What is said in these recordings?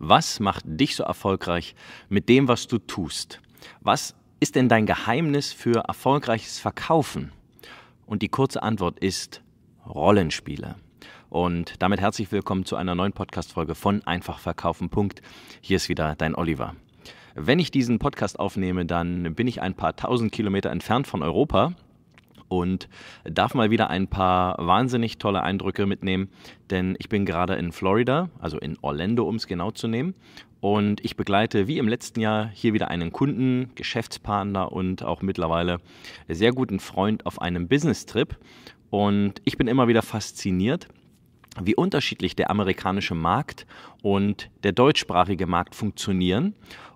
Was macht dich so erfolgreich mit dem, was du tust? Was ist denn dein Geheimnis für erfolgreiches Verkaufen? Und die kurze Antwort ist Rollenspiele. Und damit herzlich willkommen zu einer neuen Podcast-Folge von Einfachverkaufen. Hier ist wieder dein Oliver. Wenn ich diesen Podcast aufnehme, dann bin ich ein paar tausend Kilometer entfernt von Europa und darf mal wieder ein paar wahnsinnig tolle Eindrücke mitnehmen, denn ich bin gerade in Florida, also in Orlando, um es genau zu nehmen. Und ich begleite wie im letzten Jahr hier wieder einen Kunden, Geschäftspartner und auch mittlerweile sehr guten Freund auf einem Business-Trip. Und ich bin immer wieder fasziniert, wie unterschiedlich der amerikanische Markt und der deutschsprachige Markt funktionieren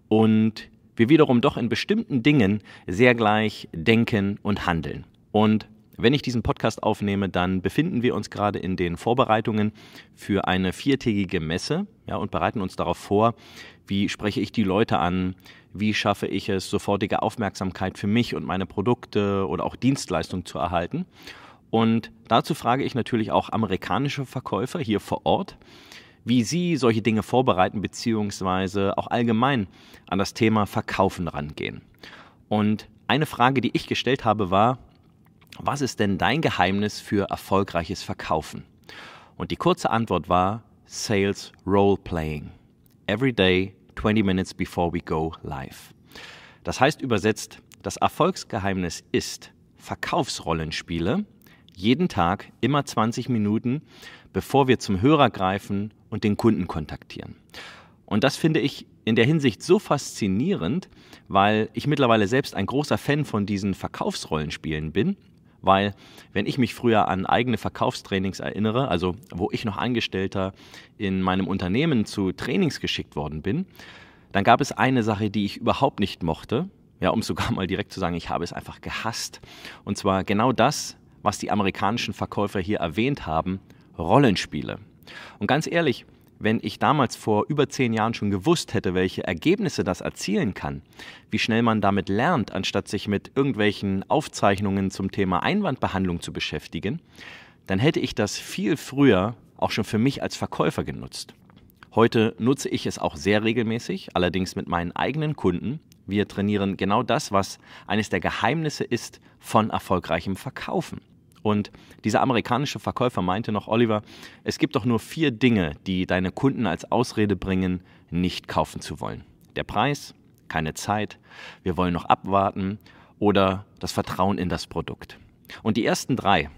und wir wiederum doch in bestimmten Dingen sehr gleich denken und handeln. Und wenn ich diesen Podcast aufnehme, dann befinden wir uns gerade in den Vorbereitungen für eine viertägige Messe ja, und bereiten uns darauf vor, wie spreche ich die Leute an, wie schaffe ich es, sofortige Aufmerksamkeit für mich und meine Produkte oder auch Dienstleistungen zu erhalten. Und dazu frage ich natürlich auch amerikanische Verkäufer hier vor Ort, wie sie solche Dinge vorbereiten beziehungsweise auch allgemein an das Thema Verkaufen rangehen. Und eine Frage, die ich gestellt habe, war, was ist denn dein Geheimnis für erfolgreiches Verkaufen? Und die kurze Antwort war Sales Role Playing. Every day, 20 minutes before we go live. Das heißt übersetzt, das Erfolgsgeheimnis ist Verkaufsrollenspiele, jeden Tag immer 20 Minuten, bevor wir zum Hörer greifen und den Kunden kontaktieren. Und das finde ich in der Hinsicht so faszinierend, weil ich mittlerweile selbst ein großer Fan von diesen Verkaufsrollenspielen bin weil wenn ich mich früher an eigene Verkaufstrainings erinnere, also wo ich noch Angestellter in meinem Unternehmen zu Trainings geschickt worden bin, dann gab es eine Sache, die ich überhaupt nicht mochte, ja, um sogar mal direkt zu sagen, ich habe es einfach gehasst. Und zwar genau das, was die amerikanischen Verkäufer hier erwähnt haben, Rollenspiele. Und ganz ehrlich, wenn ich damals vor über zehn Jahren schon gewusst hätte, welche Ergebnisse das erzielen kann, wie schnell man damit lernt, anstatt sich mit irgendwelchen Aufzeichnungen zum Thema Einwandbehandlung zu beschäftigen, dann hätte ich das viel früher auch schon für mich als Verkäufer genutzt. Heute nutze ich es auch sehr regelmäßig, allerdings mit meinen eigenen Kunden. Wir trainieren genau das, was eines der Geheimnisse ist von erfolgreichem Verkaufen. Und dieser amerikanische Verkäufer meinte noch, Oliver, es gibt doch nur vier Dinge, die deine Kunden als Ausrede bringen, nicht kaufen zu wollen. Der Preis, keine Zeit, wir wollen noch abwarten oder das Vertrauen in das Produkt. Und die ersten drei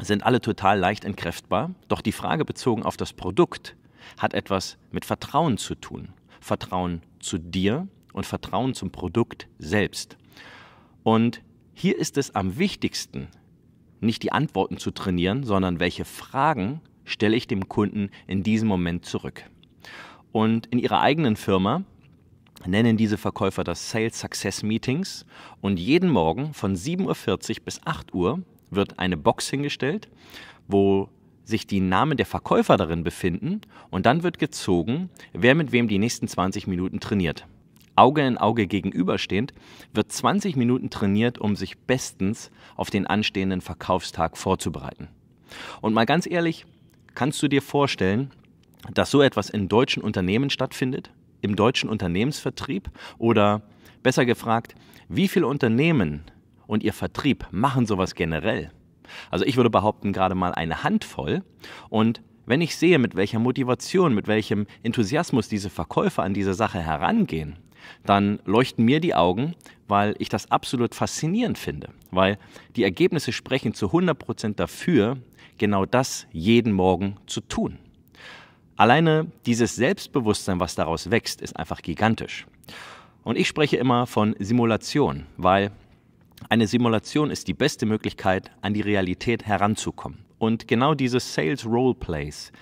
sind alle total leicht entkräftbar, doch die Frage bezogen auf das Produkt hat etwas mit Vertrauen zu tun. Vertrauen zu dir und Vertrauen zum Produkt selbst. Und hier ist es am wichtigsten, nicht die Antworten zu trainieren, sondern welche Fragen stelle ich dem Kunden in diesem Moment zurück. Und in ihrer eigenen Firma nennen diese Verkäufer das Sales Success Meetings und jeden Morgen von 7.40 Uhr bis 8 Uhr wird eine Box hingestellt, wo sich die Namen der Verkäufer darin befinden und dann wird gezogen, wer mit wem die nächsten 20 Minuten trainiert. Auge in Auge gegenüberstehend, wird 20 Minuten trainiert, um sich bestens auf den anstehenden Verkaufstag vorzubereiten. Und mal ganz ehrlich, kannst du dir vorstellen, dass so etwas in deutschen Unternehmen stattfindet, im deutschen Unternehmensvertrieb oder besser gefragt, wie viele Unternehmen und ihr Vertrieb machen sowas generell? Also ich würde behaupten, gerade mal eine Handvoll. Und wenn ich sehe, mit welcher Motivation, mit welchem Enthusiasmus diese Verkäufer an diese Sache herangehen, dann leuchten mir die Augen, weil ich das absolut faszinierend finde, weil die Ergebnisse sprechen zu 100% Prozent dafür, genau das jeden Morgen zu tun. Alleine dieses Selbstbewusstsein, was daraus wächst, ist einfach gigantisch. Und ich spreche immer von Simulation, weil eine Simulation ist die beste Möglichkeit, an die Realität heranzukommen. Und genau diese Sales Roleplays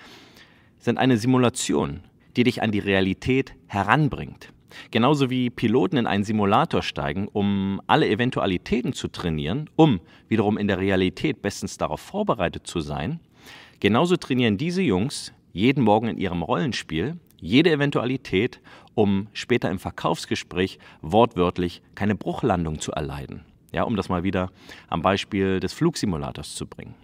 sind eine Simulation, die dich an die Realität heranbringt. Genauso wie Piloten in einen Simulator steigen, um alle Eventualitäten zu trainieren, um wiederum in der Realität bestens darauf vorbereitet zu sein, genauso trainieren diese Jungs jeden Morgen in ihrem Rollenspiel jede Eventualität, um später im Verkaufsgespräch wortwörtlich keine Bruchlandung zu erleiden. Ja, um das mal wieder am Beispiel des Flugsimulators zu bringen.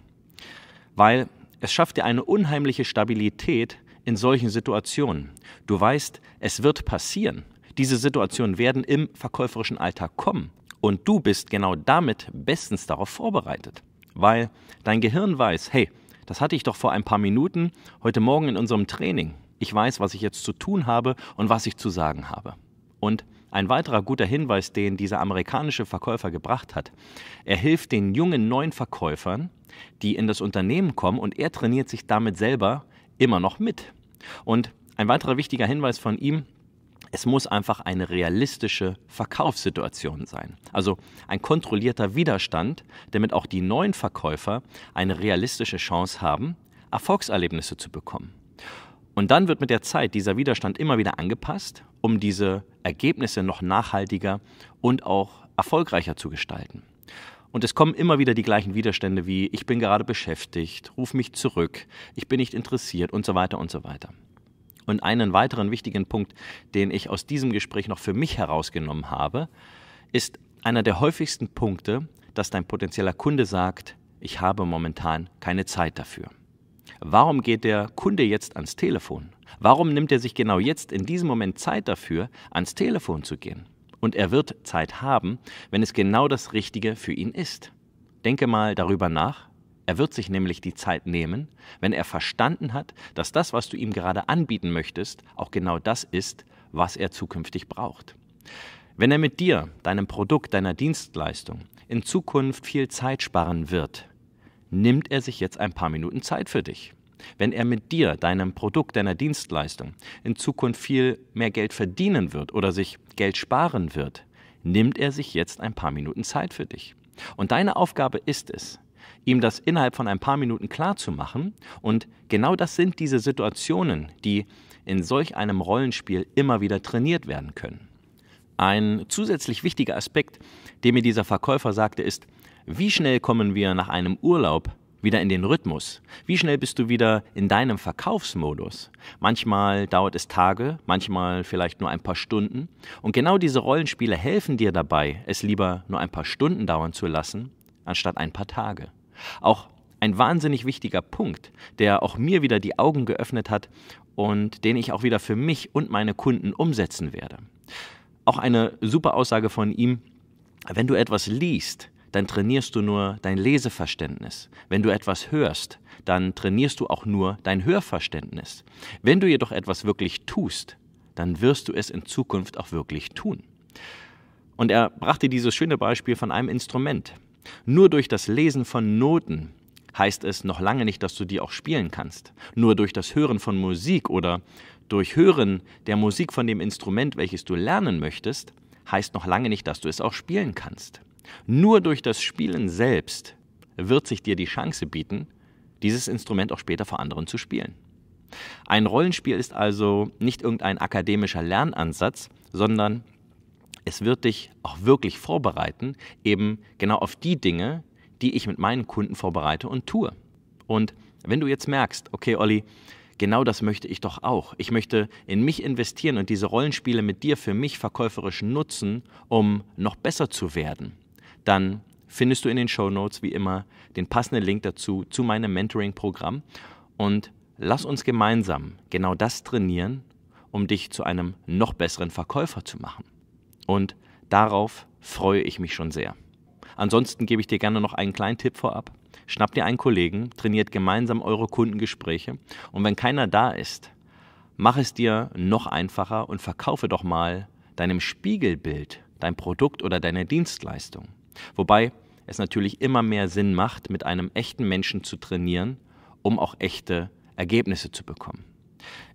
Weil es schafft dir eine unheimliche Stabilität in solchen Situationen. Du weißt, es wird passieren. Diese Situationen werden im verkäuferischen Alltag kommen. Und du bist genau damit bestens darauf vorbereitet, weil dein Gehirn weiß, hey, das hatte ich doch vor ein paar Minuten heute Morgen in unserem Training. Ich weiß, was ich jetzt zu tun habe und was ich zu sagen habe. Und ein weiterer guter Hinweis, den dieser amerikanische Verkäufer gebracht hat, er hilft den jungen neuen Verkäufern, die in das Unternehmen kommen und er trainiert sich damit selber immer noch mit. Und ein weiterer wichtiger Hinweis von ihm, es muss einfach eine realistische Verkaufssituation sein. Also ein kontrollierter Widerstand, damit auch die neuen Verkäufer eine realistische Chance haben, Erfolgserlebnisse zu bekommen. Und dann wird mit der Zeit dieser Widerstand immer wieder angepasst, um diese Ergebnisse noch nachhaltiger und auch erfolgreicher zu gestalten. Und es kommen immer wieder die gleichen Widerstände wie ich bin gerade beschäftigt, ruf mich zurück, ich bin nicht interessiert und so weiter und so weiter. Und einen weiteren wichtigen Punkt, den ich aus diesem Gespräch noch für mich herausgenommen habe, ist einer der häufigsten Punkte, dass dein potenzieller Kunde sagt, ich habe momentan keine Zeit dafür. Warum geht der Kunde jetzt ans Telefon? Warum nimmt er sich genau jetzt in diesem Moment Zeit dafür, ans Telefon zu gehen? Und er wird Zeit haben, wenn es genau das Richtige für ihn ist. Denke mal darüber nach er wird sich nämlich die Zeit nehmen, wenn er verstanden hat, dass das, was du ihm gerade anbieten möchtest, auch genau das ist, was er zukünftig braucht. Wenn er mit dir, deinem Produkt, deiner Dienstleistung in Zukunft viel Zeit sparen wird, nimmt er sich jetzt ein paar Minuten Zeit für dich. Wenn er mit dir, deinem Produkt, deiner Dienstleistung in Zukunft viel mehr Geld verdienen wird oder sich Geld sparen wird, nimmt er sich jetzt ein paar Minuten Zeit für dich. Und deine Aufgabe ist es, ihm das innerhalb von ein paar Minuten klar zu machen. Und genau das sind diese Situationen, die in solch einem Rollenspiel immer wieder trainiert werden können. Ein zusätzlich wichtiger Aspekt, den mir dieser Verkäufer sagte, ist, wie schnell kommen wir nach einem Urlaub wieder in den Rhythmus? Wie schnell bist du wieder in deinem Verkaufsmodus? Manchmal dauert es Tage, manchmal vielleicht nur ein paar Stunden. Und genau diese Rollenspiele helfen dir dabei, es lieber nur ein paar Stunden dauern zu lassen anstatt ein paar Tage. Auch ein wahnsinnig wichtiger Punkt, der auch mir wieder die Augen geöffnet hat und den ich auch wieder für mich und meine Kunden umsetzen werde. Auch eine super Aussage von ihm, wenn du etwas liest, dann trainierst du nur dein Leseverständnis. Wenn du etwas hörst, dann trainierst du auch nur dein Hörverständnis. Wenn du jedoch etwas wirklich tust, dann wirst du es in Zukunft auch wirklich tun. Und er brachte dieses schöne Beispiel von einem Instrument. Nur durch das Lesen von Noten heißt es noch lange nicht, dass du die auch spielen kannst. Nur durch das Hören von Musik oder durch Hören der Musik von dem Instrument, welches du lernen möchtest, heißt noch lange nicht, dass du es auch spielen kannst. Nur durch das Spielen selbst wird sich dir die Chance bieten, dieses Instrument auch später vor anderen zu spielen. Ein Rollenspiel ist also nicht irgendein akademischer Lernansatz, sondern es wird dich auch wirklich vorbereiten, eben genau auf die Dinge, die ich mit meinen Kunden vorbereite und tue. Und wenn du jetzt merkst, okay, Olli, genau das möchte ich doch auch. Ich möchte in mich investieren und diese Rollenspiele mit dir für mich verkäuferisch nutzen, um noch besser zu werden, dann findest du in den Show Notes wie immer den passenden Link dazu zu meinem Mentoring-Programm und lass uns gemeinsam genau das trainieren, um dich zu einem noch besseren Verkäufer zu machen. Und darauf freue ich mich schon sehr. Ansonsten gebe ich dir gerne noch einen kleinen Tipp vorab. Schnapp dir einen Kollegen, trainiert gemeinsam eure Kundengespräche und wenn keiner da ist, mach es dir noch einfacher und verkaufe doch mal deinem Spiegelbild dein Produkt oder deine Dienstleistung. Wobei es natürlich immer mehr Sinn macht, mit einem echten Menschen zu trainieren, um auch echte Ergebnisse zu bekommen.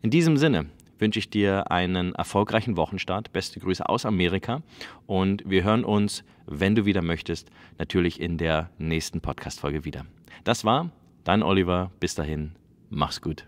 In diesem Sinne, wünsche ich dir einen erfolgreichen Wochenstart. Beste Grüße aus Amerika und wir hören uns, wenn du wieder möchtest, natürlich in der nächsten Podcast-Folge wieder. Das war dein Oliver. Bis dahin, mach's gut.